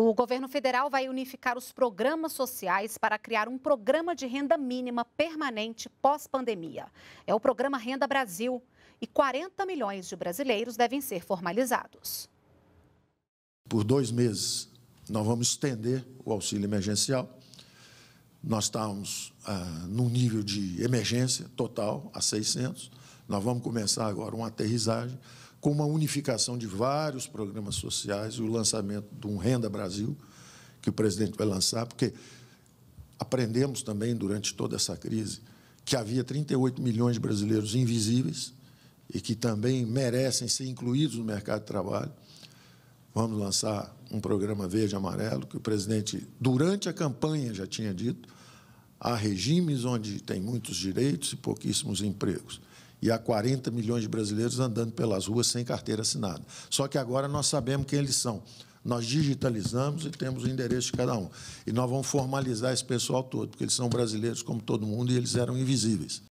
O governo federal vai unificar os programas sociais para criar um programa de renda mínima permanente pós-pandemia. É o programa Renda Brasil e 40 milhões de brasileiros devem ser formalizados. Por dois meses, nós vamos estender o auxílio emergencial. Nós estamos ah, num nível de emergência total a 600. Nós vamos começar agora uma aterrissagem com uma unificação de vários programas sociais e o lançamento de um Renda Brasil, que o presidente vai lançar, porque aprendemos também durante toda essa crise que havia 38 milhões de brasileiros invisíveis e que também merecem ser incluídos no mercado de trabalho. Vamos lançar um programa verde amarelo que o presidente durante a campanha já tinha dito, há regimes onde tem muitos direitos e pouquíssimos empregos e há 40 milhões de brasileiros andando pelas ruas sem carteira assinada. Só que agora nós sabemos quem eles são. Nós digitalizamos e temos o endereço de cada um. E nós vamos formalizar esse pessoal todo, porque eles são brasileiros como todo mundo e eles eram invisíveis.